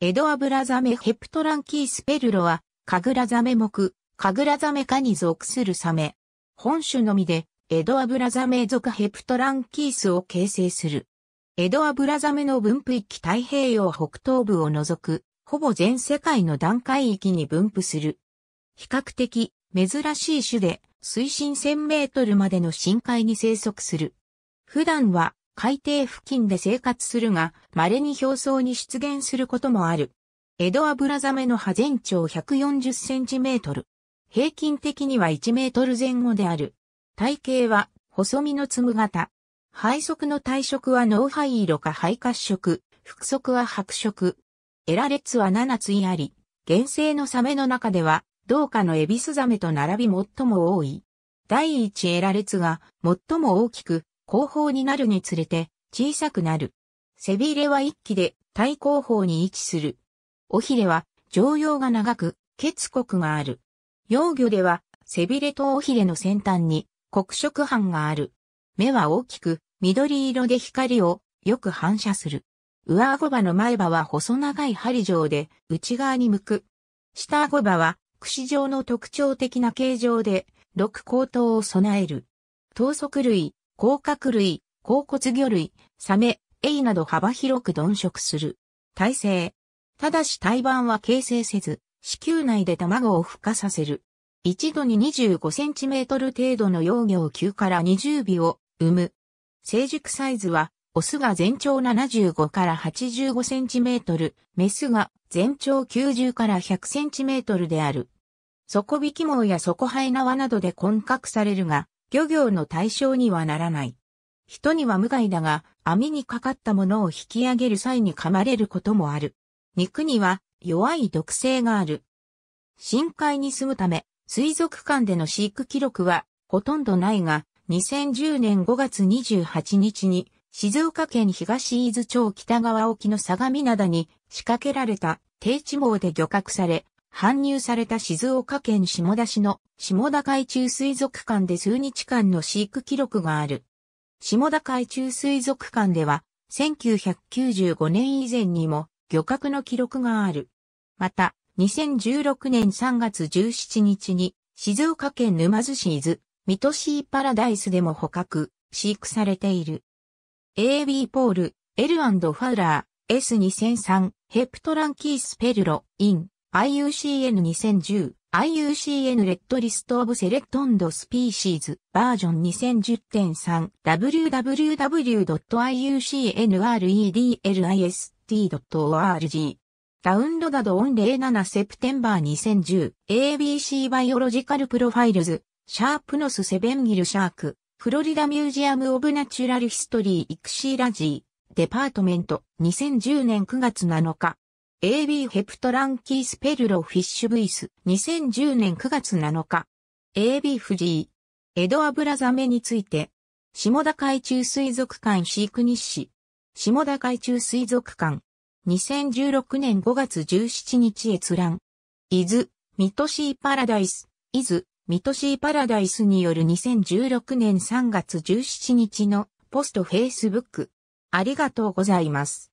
エドアブラザメヘプトランキースペルロは、カグラザメ目、カグラザメ科に属するサメ。本種のみで、エドアブラザメ属ヘプトランキースを形成する。エドアブラザメの分布域太平洋北東部を除く、ほぼ全世界の段階域に分布する。比較的珍しい種で、水深1000メートルまでの深海に生息する。普段は海底付近で生活するが、稀に表層に出現することもある。エドアブラザメの葉全長140センチメートル。平均的には1メートル前後である。体型は細身の粒型。肺側の体色は脳灰色か肺褐色、腹側は白色。エラ列は7つあり、原生のサメの中では、同化のエビスザメと並び最も多い。第一エラ列が最も大きく、後方になるにつれて小さくなる。背びれは一気で対後方に位置する。尾ひれは常用が長く、結国がある。幼魚では背びれと尾ひれの先端に黒色斑がある。目は大きく緑色で光をよく反射する。上顎歯の前歯は細長い針状で内側に向く。下顎歯は串状の特徴的な形状で六口頭を備える。等足類、甲殻類、甲骨魚類、サメ、エイなど幅広く鈍食する。耐性。ただし胎盤は形成せず、子宮内で卵を孵化させる。一度に2 5トル程度の幼魚を9から20尾を産む。成熟サイズは、オスが全長75から8 5ンチメートル、メスが全長90から1 0 0トルである。底引き毛や底ハ縄などで混獲されるが、漁業の対象にはならない。人には無害だが、網にかかったものを引き上げる際に噛まれることもある。肉には弱い毒性がある。深海に住むため、水族館での飼育記録はほとんどないが、2010年5月28日に静岡県東伊豆町北川沖の相模灘に仕掛けられた低地網で漁獲され、搬入された静岡県下田市の下田海中水族館で数日間の飼育記録がある。下田海中水族館では、1995年以前にも漁獲の記録がある。また、2016年3月17日に、静岡県沼津市伊豆、水戸シーパラダイスでも捕獲、飼育されている。AB ポール、L& ファウラー、S2003、ヘプトランキースペルロ、イン。IUCN2010 IUCN レッドリストオブセレクトンドスピーシーズバージョン2010.3 www.iucnredlist.org ダウンロードオン07セプテンバー2010 ABC バイオロジカルプロファイルズシャープノスセベンギルシャークフロリダミュージアムオブナチュラルヒストリーイクシーラジーデパートメント2010年9月7日 AB ヘプトランキースペルロフィッシュブイス2010年9月7日 AB 藤井エドアブラザメについて下田海中水族館飼育日誌下田海中水族館2016年5月17日閲覧伊豆ミトシーパラダイス伊豆ミトシーパラダイスによる2016年3月17日のポストフェイスブックありがとうございます。